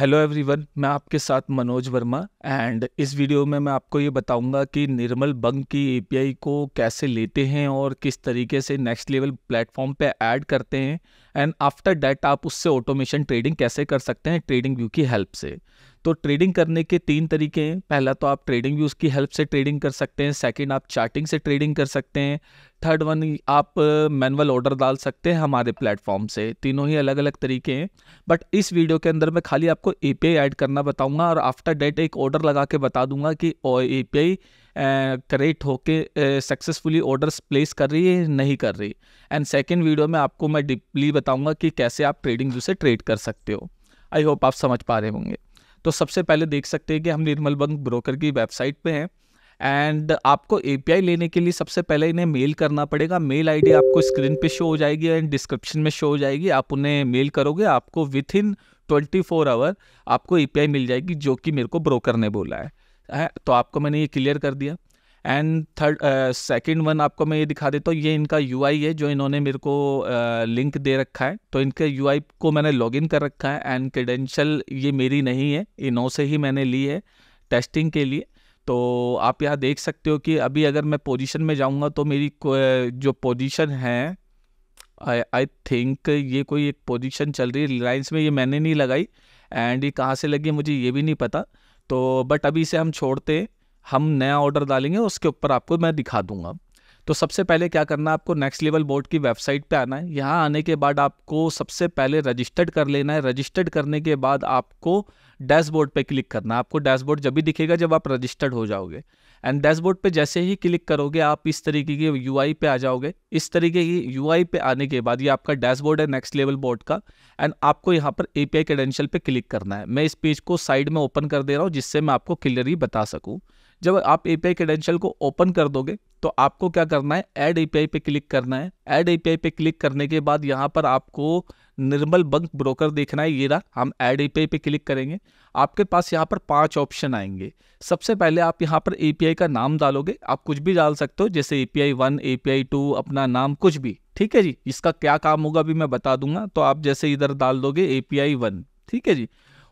hello everyone मैं आपके साथ मनोज वर्मा एंड इस वीडियो में मैं आपको ये बताऊंगा कि निर्मल बंग की एपीआई को कैसे लेते हैं और किस तरीके से नेक्स्ट लेवल प्लेटफॉर्म पे ऐड करते हैं एंड आफ्टर डैट आप उससे ऑटोमेशन ट्रेडिंग कैसे कर सकते हैं ट्रेडिंग व्यू की हेल्प से तो ट्रेडिंग करने के तीन तरीके हैं पहला तो आप ट्रेडिंग व्यूज़ की हेल्प से ट्रेडिंग कर सकते हैं सेकंड आप चार्टिंग से ट्रेडिंग कर सकते हैं थर्ड वन आप मैनुअल ऑर्डर डाल सकते हैं हमारे प्लेटफॉर्म से तीनों ही अलग अलग तरीके हैं बट इस वीडियो के अंदर मैं खाली आपको ए पी ऐड करना बताऊँगा और आफ्टर डेट एक ऑर्डर लगा के बता दूंगा कि ए पी आई करेक्ट होके सक्सेसफुली ऑर्डर्स प्लेस कर रही है नहीं कर रही एंड सेकेंड वीडियो में आपको मैं डीपली बताऊँगा कि कैसे आप ट्रेडिंग जो से ट्रेड कर सकते हो आई होप आप समझ पा रहे होंगे तो सबसे पहले देख सकते हैं कि हम निर्मल बंक ब्रोकर की वेबसाइट पे हैं एंड आपको एपीआई लेने के लिए सबसे पहले इन्हें मेल करना पड़ेगा मेल आईडी आपको स्क्रीन पे शो हो जाएगी एंड डिस्क्रिप्शन में शो हो जाएगी आप उन्हें मेल करोगे आपको within twenty four hour आपको ए मिल जाएगी जो कि मेरे को ब्रोकर ने बोला है तो आपको मैंने ये क्लियर कर दिया एंड थर्ड सेकेंड वन आपको मैं ये दिखा देता हूँ ये इनका यू है जो इन्होंने मेरे को लिंक uh, दे रखा है तो इनके यू को मैंने लॉगिन कर रखा है एंड क्रीडेंशल ये मेरी नहीं है इनो से ही मैंने ली है टेस्टिंग के लिए तो आप यहाँ देख सकते हो कि अभी अगर मैं पोजीशन में जाऊँगा तो मेरी uh, जो पोजीशन है आई थिंक ये कोई एक पोजिशन चल रही है रिलायंस में ये मैंने नहीं लगाई एंड ये कहाँ से लगी मुझे ये भी नहीं पता तो बट अभी इसे हम छोड़ते हैं हम नया ऑर्डर डालेंगे उसके ऊपर आपको मैं दिखा दूंगा तो सबसे पहले क्या करना है आपको नेक्स्ट लेवल बोर्ड की वेबसाइट पे आना है यहाँ आने के बाद आपको सबसे पहले रजिस्टर्ड कर लेना है रजिस्टर्ड करने के बाद आपको डैशबोर्ड पे क्लिक करना है आपको डैशबोर्ड जब भी दिखेगा जब आप रजिस्टर्ड हो जाओगे एंड डैशबोर्ड पे जैसे ही क्लिक करोगे आप इस तरीके की यू पे आ जाओगे इस तरीके की यू पे आने के बाद ये आपका डैशबोर्ड है नेक्स्ट लेवल बोर्ड का एंड आपको यहाँ पर ए पी क्रेडेंशियल पे क्लिक करना है मैं इस पेज को साइड में ओपन कर दे रहा हूँ जिससे मैं आपको क्लियरली बता सकूँ जब आप एपीआई क्रेडेंशियल को ओपन कर दोगे तो आपको क्या करना है ऐड एपीआई पे क्लिक करना है ऐड एपीआई पे क्लिक करने के बाद यहाँ पर आपको निर्मल बंक ब्रोकर देखना है ये रहा हम ऐड एपीआई पे क्लिक करेंगे आपके पास यहाँ पर पांच ऑप्शन आएंगे सबसे पहले आप यहाँ पर एपीआई का नाम डालोगे आप कुछ भी डाल सकते हो जैसे एपीआई वन एपीआई टू अपना नाम कुछ भी ठीक है जी इसका क्या काम होगा भी मैं बता दूंगा तो आप जैसे इधर डाल दोगे एपीआई वन ठीक है जी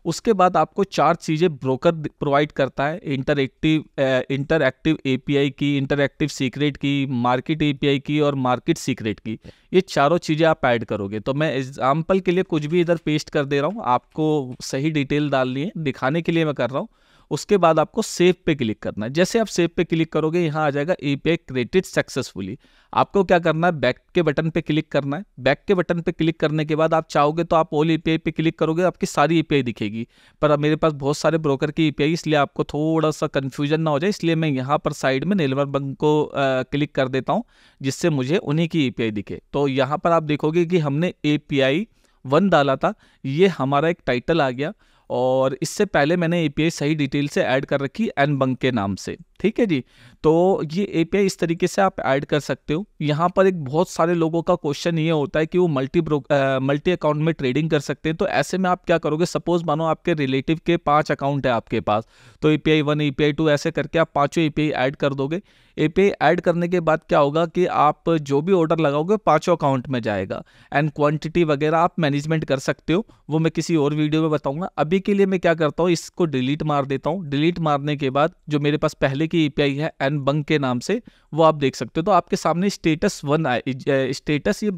उसके बाद आपको चार चीज़ें ब्रोकर प्रोवाइड करता है interactive interactive API key interactive secret key market API key और मार्केट सीक्रेट की ये चारों चीज़ें आप ऐड करोगे तो मैं एग्जाम्पल के लिए कुछ भी इधर पेस्ट कर दे रहा हूँ आपको सही डिटेल डालनी है दिखाने के लिए मैं कर रहा हूँ उसके बाद आपको सेव पे क्लिक करना है जैसे आप सेव पे क्लिक करोगे यहाँ आ जाएगा A P I credit successfully आपको क्या करना है बैक के बटन पे क्लिक करना है बैक के बटन पे क्लिक करने के बाद आप चाहोगे तो आप ओल ई पी आई पे क्लिक करोगे आपकी सारी ई पी आई दिखेगी पर मेरे पास बहुत सारे ब्रोकर की ई पी आई इसलिए आपको थोड़ा सा कन्फ्यूजन ना हो जाए इसलिए मैं यहाँ पर साइड में नेलवर बंक को क्लिक कर देता हूँ जिससे मुझे उन्हीं की ई पी आई दिखे तो यहाँ पर आप देखोगे कि हमने ए पी आई वन डाला था ये हमारा एक टाइटल आ गया और इससे पहले मैंने ए सही डिटेल से ऐड कर रखी एन बंक के नाम से ठीक है जी तो ये ए इस तरीके से आप ऐड कर सकते हो यहाँ पर एक बहुत सारे लोगों का क्वेश्चन ये होता है कि वो मल्टी ब्रोक मल्टी अकाउंट में ट्रेडिंग कर सकते हैं तो ऐसे में आप क्या करोगे सपोज मानो आपके रिलेटिव के पांच अकाउंट है आपके पास तो A P I one A P I two ऐसे करके आप पाँचों ए पी ऐड कर दोगे ए पी आई ऐड करने के बाद क्या होगा कि आप जो भी ऑर्डर लगाओगे पाँचों अकाउंट में जाएगा एंड क्वान्टिटी वगैरह आप मैनेजमेंट कर सकते हो वो मैं किसी और वीडियो में बताऊँगा अभी के लिए मैं क्या करता हूँ इसको डिलीट मार देता हूँ डिलीट मारने के बाद जो मेरे पास पहले की ई है एन बंग के नाम से वो आप देख सकते हो तो आपके सामने स्टेटस वन आए स्टेटस ये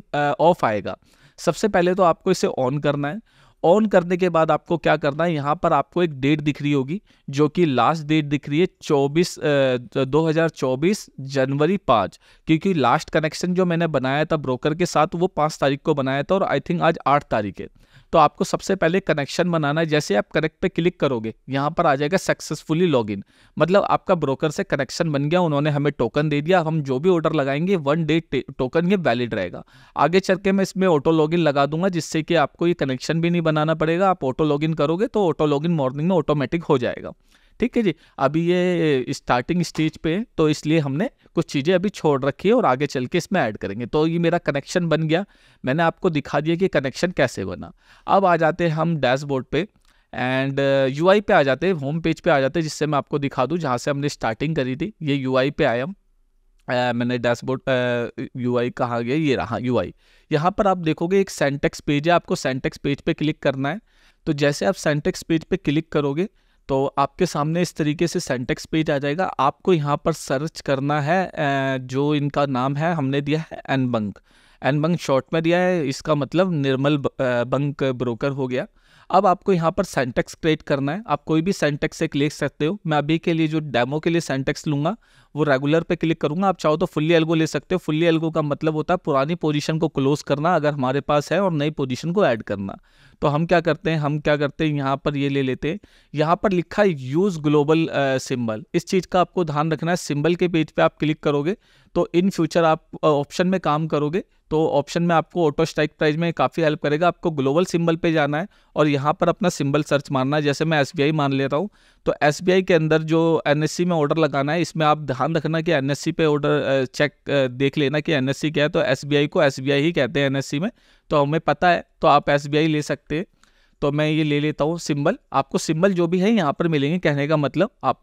ऑफ आएगा सबसे पहले तो आपको इसे ऑन करना है ऑन करने के बाद आपको क्या करना है यहाँ पर आपको एक डेट दिख रही होगी जो कि लास्ट डेट दिख रही है 24 2024 जनवरी पाँच क्योंकि लास्ट कनेक्शन जो मैंने बनाया था ब्रोकर के साथ वो पाँच तारीख को बनाया था और आई थिंक आज आठ तारीख है तो आपको सबसे पहले कनेक्शन बनाना है जैसे आप कनेक्ट पे क्लिक करोगे यहाँ पर आ जाएगा सक्सेसफुली लॉगिन मतलब आपका ब्रोकर से कनेक्शन बन गया उन्होंने हमें टोकन दे दिया हम जो भी ऑर्डर लगाएंगे वन डे टोकन ये वैलिड रहेगा आगे चल के मैं इसमें ऑटो लॉगिन लगा दूंगा जिससे कि आपको ये कनेक्शन भी नहीं बनाना पड़ेगा आप ऑटो लॉगिन करोगे तो ऑटो लॉगिन मॉर्निंग में ऑटोमेटिक हो जाएगा ठीक है जी अभी ये स्टार्टिंग स्टेज पे तो इसलिए हमने कुछ चीज़ें अभी छोड़ रखी है और आगे चल के इसमें ऐड करेंगे तो ये मेरा कनेक्शन बन गया मैंने आपको दिखा दिया कि कनेक्शन कैसे बना अब आ जाते हैं हम डैशबोर्ड पे एंड यू आई पे आ जाते हैं होम पेज पे आ जाते हैं जिससे मैं आपको दिखा दूँ जहाँ से हमने स्टार्टिंग करी थी ये यू आई पे आए हम Uh, मैंने डैशबोर्ड यू आई कहाँ गया ये रहा यू आई यहाँ पर आप देखोगे एक सेंटेक्स पेज है आपको सेंटेक्स पेज पे क्लिक करना है तो जैसे आप सेंटेक्स पेज पे क्लिक करोगे तो आपके सामने इस तरीके से सेंटेक्स पेज आ जाएगा आपको यहाँ पर सर्च करना है जो इनका नाम है हमने दिया है एनबंक एनबंक शॉर्ट में दिया है इसका मतलब निर्मल बंक ब्रोकर हो गया अब आपको यहाँ पर सेंटेक्स क्रिएट करना है आप कोई भी सेंटेक्स एक लिख सकते हो मैं अभी के लिए जो डेमो के लिए सेंटेक्स लूँगा वो रेगुलर पे क्लिक करूंगा आप चाहो तो फुल्ली एल्गो ले सकते हो फुल्ली एल्गो का मतलब होता है पुरानी पोजीशन को क्लोज करना अगर हमारे पास है और नई पोजीशन को ऐड करना तो हम क्या करते हैं हम क्या करते हैं यहाँ पर ये ले लेते हैं यहाँ पर लिखा है यूज़ ग्लोबल सिंबल इस चीज़ का आपको ध्यान रखना है सिम्बल के पेज पे आप क्लिक करोगे तो इन फ्यूचर आप ऑप्शन में काम करोगे तो ऑप्शन में आपको ऑटो स्ट्राइक प्राइस में काफ़ी हेल्प करेगा आपको ग्लोबल सिंबल पे जाना है और यहाँ पर अपना सिंबल सर्च मारना है जैसे मैं एस मान ले रहा हूँ तो एस के अंदर जो एन में ऑर्डर लगाना है इसमें आप ध्यान रखना कि एन पे ऑर्डर चेक देख लेना कि एन क्या है तो एस को एस ही कहते हैं एन में तो हमें पता है तो आप एस ले सकते हैं तो मैं ये ले लेता हूँ सिंबल आपको सिंबल जो भी है यहाँ पर मिलेंगे कहने का मतलब आप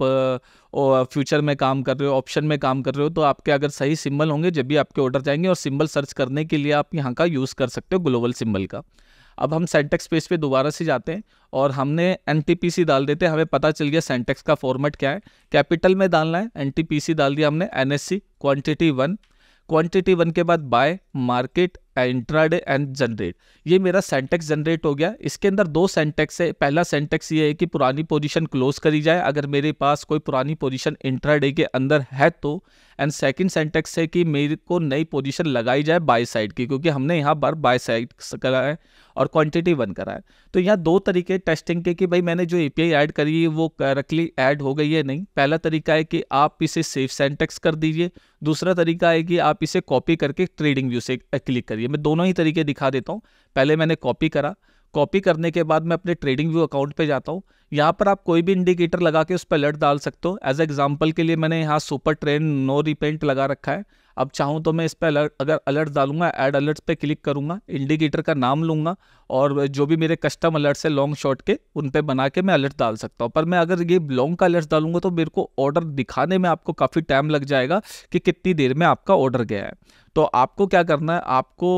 फ्यूचर में काम कर रहे हो ऑप्शन में काम कर रहे हो तो आपके अगर सही सिंबल होंगे जब भी आपके ऑर्डर जाएंगे और सिंबल सर्च करने के लिए आप यहाँ का यूज़ कर सकते हो ग्लोबल सिंबल का अब हम सेंटेक्स पेज पे दोबारा से जाते हैं और हमने एन डाल देते हैं हमें पता चल गया सेंटेक्स का फॉर्मेट क्या है कैपिटल में डालना है एन डाल दिया हमने N S C quantity one quantity one के बाद buy market intraday and generate ये मेरा सेंटेक्स जनरेट हो गया इसके अंदर दो सेंटेक्स है पहला सेंटेक्स ये है कि पुरानी पोजीशन क्लोज करी जाए अगर मेरे पास कोई पुरानी पोजीशन इंट्राडे के अंदर है तो एंड सेकंड सेंटेक्स है कि मेरे को नई पोजीशन लगाई जाए बाय साइड की क्योंकि हमने यहाँ बार बाय साइड करा है और क्वांटिटी वन करा है तो यहाँ दो तरीके टेस्टिंग के कि भाई मैंने जो ए पी ऐड करी है वो करेक्टली ऐड हो गई है नहीं पहला तरीका है कि आप इसे सेफ सेंटेक्स कर दीजिए दूसरा तरीका है कि आप इसे कॉपी करके ट्रेडिंग व्यू से क्लिक करिए मैं दोनों ही तरीके दिखा देता हूँ पहले मैंने कॉपी करा कॉपी करने के बाद मैं अपने ट्रेडिंग व्यू अकाउंट पे जाता हूँ यहाँ पर आप कोई भी इंडिकेटर लगा के उस पर अलर्ट डाल सकते हो एज एग्जाम्पल के लिए मैंने यहाँ सुपर ट्रेन नो रिपेंट लगा रखा है अब चाहूँ तो मैं इस पर अलर्ट अगर अलर्ट डालूंगा ऐड अलर्ट्स पे क्लिक करूँगा इंडिकेटर का नाम लूँगा और जो भी मेरे कस्टम अलर्ट्स है लॉन्ग शॉर्ट के उन पर बना के मैं अलर्ट डाल सकता हूँ पर मैं अगर ये लॉन्ग का अलर्ट डालूंगा तो मेरे को ऑर्डर दिखाने में आपको काफ़ी टाइम लग जाएगा कि कितनी देर में आपका ऑर्डर गया है तो आपको क्या करना है आपको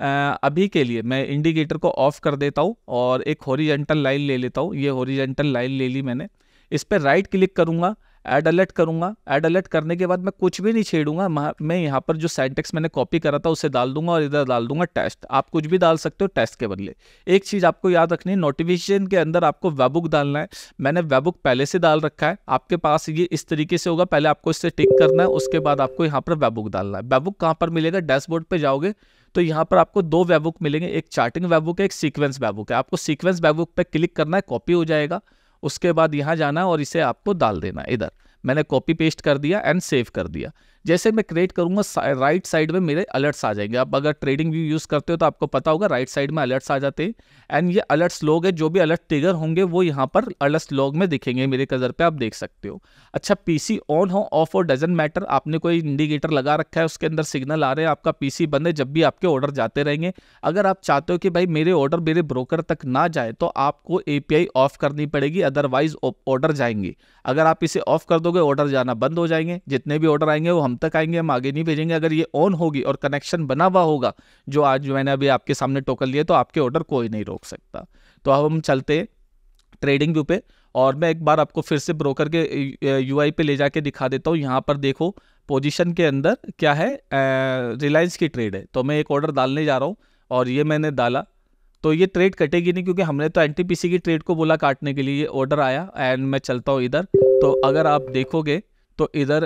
अभी के लिए मैं इंडिकेटर को ऑफ कर देता हूँ और एक हॉरिजेंटल लाइन ले लेता हूँ ये हॉरिजेंटल लाइन ले ली मैंने इस पर राइट क्लिक करूँगा एड अलर्ट करूँगा एड अलर्ट करने के बाद मैं कुछ भी नहीं छेड़ूंगा मैं यहाँ पर जो सेंटेक्स मैंने कॉपी करा था उसे डाल दूंगा और इधर डाल दूंगा टेस्ट आप कुछ भी डाल सकते हो टेस्ट के बदले एक चीज़ आपको याद रखनी है नोटिफिकेशन के अंदर आपको वेबुक डालना है मैंने वेबुक पहले से डाल रखा है आपके पास ये इस तरीके से होगा पहले आपको इससे टिक करना है उसके बाद आपको यहाँ पर वेबुक डालना है वेबुक कहाँ पर मिलेगा डैशबोर्ड पर जाओगे तो यहाँ पर आपको दो बुक मिलेंगे एक चार्टिंग वेबुक है एक सीक्वेंस वेबुक है आपको सीक्वेंस वेबुक पर क्लिक करना है कॉपी हो जाएगा उसके बाद यहाँ जाना है और इसे आपको डाल देना है इधर मैंने कॉपी पेस्ट कर दिया एंड सेव कर दिया जैसे मैं क्रिएट करूँगा राइट साइड में मेरे अलर्ट्स आ जाएंगे आप अगर ट्रेडिंग व्यू यूज़ करते हो तो आपको पता होगा राइट साइड में अलर्ट्स आ जाते हैं एंड ये अलर्ट्स लोग है जो भी अलर्ट ट्रिगर होंगे वो यहाँ पर अलर्ट्स लॉग में दिखेंगे मेरे कजर पर आप देख सकते हो अच्छा पी ऑन हो ऑफ हो डजेंट मैटर आपने कोई इंडिकेटर लगा रखा है उसके अंदर सिग्नल आ रहे हैं आपका पी बंद है जब भी आपके ऑर्डर जाते रहेंगे अगर आप चाहते हो कि भाई मेरे ऑर्डर मेरे ब्रोकर तक ना जाए तो आपको ए ऑफ करनी पड़ेगी अदरवाइज ऑर्डर जाएंगे अगर आप इसे ऑफ कर दोगे ऑर्डर जाना बंद हो जाएंगे जितने भी ऑर्डर आएंगे वो हम तक आएंगे हम आगे नहीं भेजेंगे अगर ये ऑन होगी और कनेक्शन बना हुआ होगा जो आज मैंने अभी आपके सामने टोकन लिया तो आपके ऑर्डर कोई नहीं रोक सकता तो अब हम चलते ट्रेडिंग व्यू पे और मैं एक बार आपको फिर से ब्रोकर के यू पे ले जाके दिखा देता हूँ यहाँ पर देखो पोजिशन के अंदर क्या है रिलायंस की ट्रेड है तो मैं एक ऑर्डर डालने जा रहा हूँ और ये मैंने डाला तो ये ट्रेड कटेगी नहीं क्योंकि हमने तो एन की ट्रेड को बोला काटने के लिए ये ऑर्डर आया एंड मैं चलता हूँ इधर तो अगर आप देखोगे तो इधर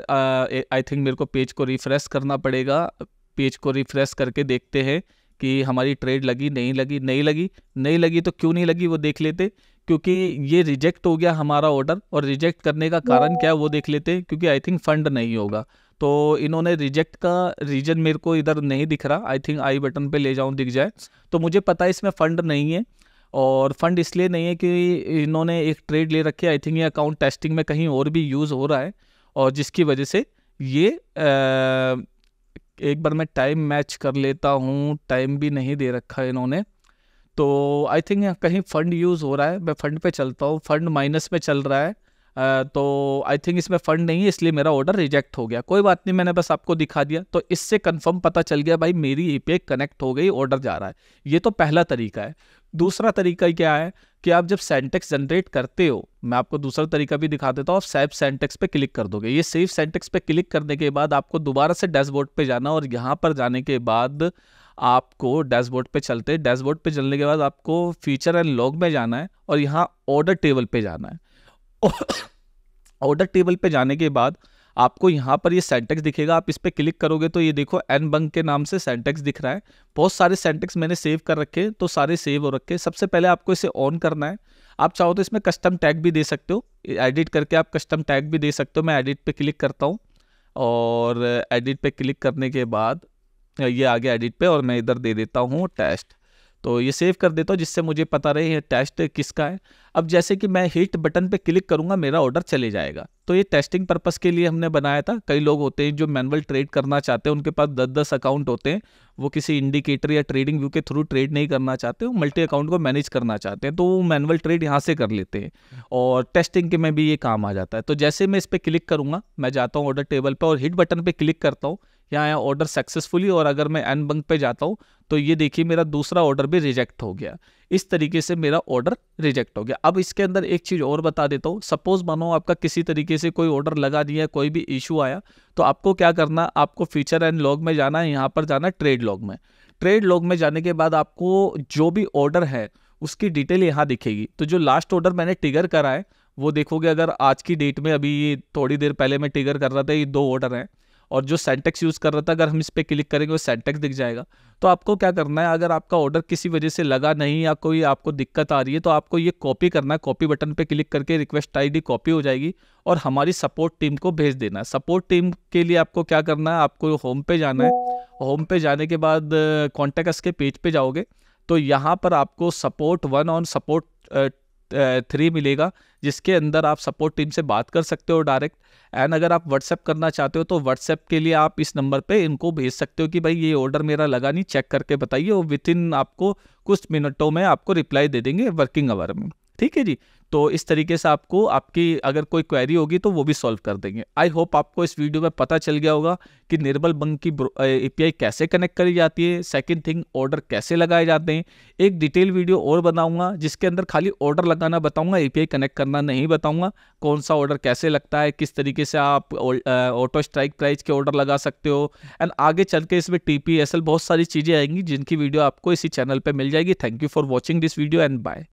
आई थिंक मेरे को पेज को रिफ़्रेश करना पड़ेगा पेज को रिफ़्रेश करके देखते हैं कि हमारी ट्रेड लगी नहीं लगी नहीं लगी नहीं लगी तो क्यों नहीं लगी वो देख लेते क्योंकि ये रिजेक्ट हो गया हमारा ऑर्डर और रिजेक्ट करने का कारण क्या है वो देख लेते क्योंकि आई थिंक फंड नहीं होगा तो इन्होंने रिजेक्ट का रीजन मेरे को इधर नहीं दिख रहा आई थिंक आई बटन पे ले जाऊँ दिख जाए तो मुझे पता है इसमें फ़ंड नहीं है और फंड इसलिए नहीं है कि इन्होंने एक ट्रेड ले रखी है आई थिंक ये अकाउंट टेस्टिंग में कहीं और भी यूज़ हो रहा है और जिसकी वजह से ये एक बार मैं टाइम मैच कर लेता हूँ टाइम भी नहीं दे रखा है इन्होंने तो आई थिंक कहीं फ़ंड यूज़ हो रहा है मैं फ़ंड पे चलता हूँ फ़ंड माइनस में चल रहा है तो आई थिंक इसमें फ़ंड नहीं है इसलिए मेरा ऑर्डर रिजेक्ट हो गया कोई बात नहीं मैंने बस आपको दिखा दिया तो इससे कंफर्म पता चल गया भाई मेरी ई कनेक्ट हो गई ऑर्डर जा रहा है ये तो पहला तरीका है दूसरा तरीका क्या है कि आप जब सेंटेक्स जनरेट करते हो मैं आपको दूसरा तरीका भी दिखा देता हूँ आप सेफ सेंटेक्स पे क्लिक कर दोगे ये सेफ सेंटेक्स पे क्लिक करने के बाद आपको दोबारा से डैशबोर्ड पे जाना और यहाँ पर जाने के बाद आपको डैशबोर्ड पे चलते डैशबोर्ड पे चलने के बाद आपको फीचर एंड लॉग में जाना है और यहाँ ऑर्डर टेबल पे जाना है ऑर्डर टेबल पे जाने के बाद आपको यहाँ पर ये सेंटेक्स दिखेगा आप इस पर क्लिक करोगे तो ये देखो एन बंक के नाम से सेंटेक्स दिख रहा है बहुत सारे सेंटेक्स मैंने सेव कर रखे तो सारे सेव हो रखे सबसे पहले आपको इसे ऑन करना है आप चाहो तो इसमें कस्टम टैग भी दे सकते हो एडिट करके आप कस्टम टैग भी दे सकते हो मैं एडिट पर क्लिक करता हूँ और एडिट पर क्लिक करने के बाद ये आ गया एडिट पर और मैं इधर दे देता हूँ टेस्ट तो ये सेव कर देता हूँ जिससे मुझे पता रहे ये टेस्ट किसका है अब जैसे कि मैं हिट बटन पे क्लिक करूँगा मेरा ऑर्डर चले जाएगा तो ये टेस्टिंग पर्पस के लिए हमने बनाया था कई लोग होते हैं जो मैनुअल ट्रेड करना चाहते हैं उनके पास दस दस अकाउंट होते हैं वो किसी इंडिकेटर या ट्रेडिंग व्यू के थ्रू ट्रेड नहीं करना चाहते वो मल्टी अकाउंट को मैनेज करना चाहते हैं तो वो मैनुअल ट्रेड यहाँ से कर लेते हैं और टेस्टिंग के में भी ये काम आ जाता है तो जैसे मैं इस पर क्लिक करूँगा मैं जाता हूँ ऑर्डर टेबल पर और हिट बटन पर क्लिक करता हूँ यहाँ यहाँ ऑर्डर सक्सेसफुली और अगर मैं एन बंक पे जाता हूँ तो ये देखिए मेरा दूसरा ऑर्डर भी रिजेक्ट हो गया इस तरीके से मेरा ऑर्डर रिजेक्ट हो गया अब इसके अंदर एक चीज़ और बता देता हूँ सपोज़ मानो आपका किसी तरीके से कोई ऑर्डर लगा दिया कोई भी इशू आया तो आपको क्या करना आपको फीचर एंड लॉग में जाना है यहाँ पर जाना ट्रेड लॉग में ट्रेड लॉग में जाने के बाद आपको जो भी ऑर्डर है उसकी डिटेल यहाँ दिखेगी तो जो लास्ट ऑर्डर मैंने टिगर करा है वो देखोगे अगर आज की डेट में अभी थोड़ी देर पहले मैं टिगर कर रहा था ये दो ऑर्डर हैं और जो सेंटेक्स यूज़ कर रहा था अगर हम इस पर क्लिक करेंगे वो सेंटेक्स दिख जाएगा तो आपको क्या करना है अगर आपका ऑर्डर किसी वजह से लगा नहीं या कोई आपको दिक्कत आ रही है तो आपको ये कॉपी करना है कॉपी बटन पे क्लिक करके रिक्वेस्ट आईडी कॉपी हो जाएगी और हमारी सपोर्ट टीम को भेज देना है सपोर्ट टीम के लिए आपको क्या करना है आपको होम पे जाना है होम पे जाने के बाद कॉन्टेक्ट के पेज पे जाओगे तो यहाँ पर आपको support one on support three मिलेगा जिसके अंदर आप सपोर्ट टीम से बात कर सकते हो डायरेक्ट एंड अगर आप व्हाट्सएप करना चाहते हो तो व्हाट्सएप के लिए आप इस नंबर पे इनको भेज सकते हो कि भाई ये ऑर्डर मेरा लगा नहीं चेक करके बताइए और विथ इन आपको कुछ मिनटों में आपको रिप्लाई दे देंगे वर्किंग आवर में ठीक है जी तो इस तरीके से आपको आपकी अगर कोई क्वेरी होगी तो वो भी सॉल्व कर देंगे आई होप आपको इस वीडियो में पता चल गया होगा कि निर्बल बंक की एपीआई कैसे कनेक्ट करी जाती है सेकंड थिंग ऑर्डर कैसे लगाए जाते हैं एक डिटेल वीडियो और बनाऊंगा जिसके अंदर खाली ऑर्डर लगाना बताऊंगा ए कनेक्ट करना नहीं बताऊंगा कौन सा ऑर्डर कैसे लगता है किस तरीके से आप ऑटो स्ट्राइक प्राइज के ऑर्डर लगा सकते हो एंड आगे चल के इसमें टी बहुत सारी चीज़ें आएंगी जिनकी वीडियो आपको इसी चैनल पर मिल जाएगी thank you for watching this video and bye